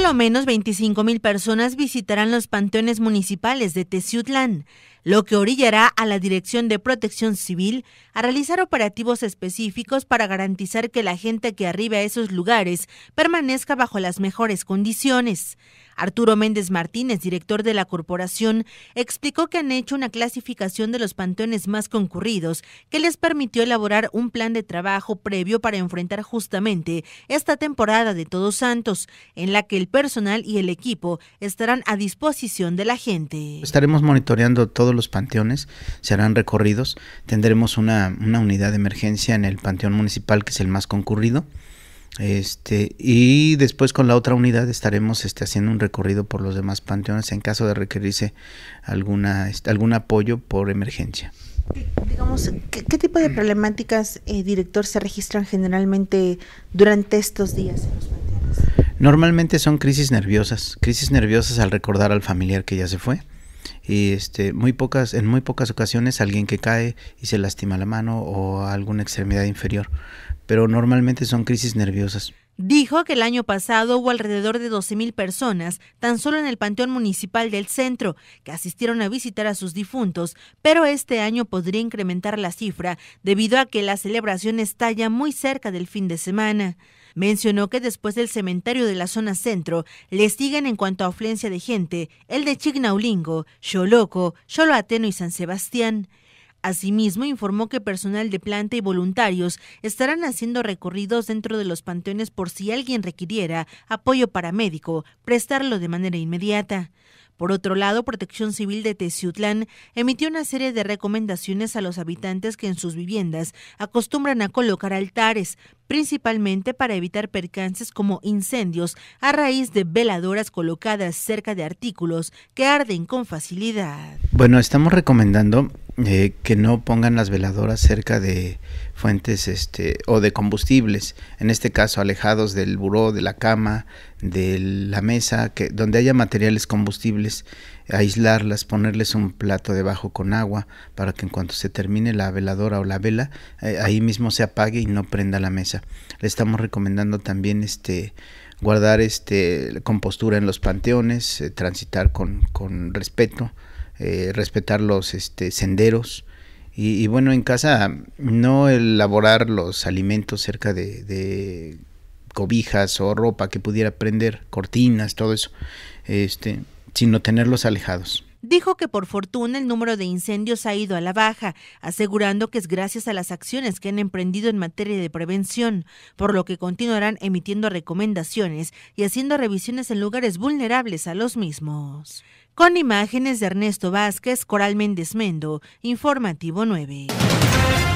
lo menos 25 mil personas visitarán los panteones municipales de Teciutlán, lo que orillará a la Dirección de Protección Civil a realizar operativos específicos para garantizar que la gente que arribe a esos lugares permanezca bajo las mejores condiciones. Arturo Méndez Martínez, director de la corporación, explicó que han hecho una clasificación de los panteones más concurridos que les permitió elaborar un plan de trabajo previo para enfrentar justamente esta temporada de Todos Santos, en la que el personal y el equipo estarán a disposición de la gente. Estaremos monitoreando todos los panteones, se harán recorridos, tendremos una, una unidad de emergencia en el panteón municipal que es el más concurrido. Este, y después con la otra unidad estaremos este, haciendo un recorrido por los demás panteones en caso de requerirse alguna, este, algún apoyo por emergencia. Digamos, ¿qué, tipo de problemáticas, eh, director, se registran generalmente durante estos días en los panteones? Normalmente son crisis nerviosas, crisis nerviosas al recordar al familiar que ya se fue y este muy pocas en muy pocas ocasiones alguien que cae y se lastima la mano o alguna extremidad inferior pero normalmente son crisis nerviosas. Dijo que el año pasado hubo alrededor de 12.000 personas, tan solo en el Panteón Municipal del Centro, que asistieron a visitar a sus difuntos, pero este año podría incrementar la cifra debido a que la celebración estalla muy cerca del fin de semana. Mencionó que después del cementerio de la zona centro, le siguen en cuanto a afluencia de gente el de Chignaulingo, Xoloco, Xoloateno y San Sebastián. Asimismo, informó que personal de planta y voluntarios estarán haciendo recorridos dentro de los panteones por si alguien requiriera apoyo paramédico, prestarlo de manera inmediata. Por otro lado, Protección Civil de Teciutlán emitió una serie de recomendaciones a los habitantes que en sus viviendas acostumbran a colocar altares, principalmente para evitar percances como incendios a raíz de veladoras colocadas cerca de artículos que arden con facilidad. Bueno, estamos recomendando eh, que no pongan las veladoras cerca de fuentes este, o de combustibles, en este caso alejados del buró, de la cama, de la mesa, que, donde haya materiales combustibles, aislarlas, ponerles un plato debajo con agua para que en cuanto se termine la veladora o la vela, eh, ahí mismo se apague y no prenda la mesa. Le estamos recomendando también este guardar este compostura en los panteones, eh, transitar con, con respeto, eh, respetar los este, senderos. Y, bueno, en casa no elaborar los alimentos cerca de, de cobijas o ropa que pudiera prender, cortinas, todo eso, este, sino tenerlos alejados dijo que por fortuna el número de incendios ha ido a la baja, asegurando que es gracias a las acciones que han emprendido en materia de prevención, por lo que continuarán emitiendo recomendaciones y haciendo revisiones en lugares vulnerables a los mismos. Con imágenes de Ernesto Vázquez, Coral Méndez Mendo, Informativo 9.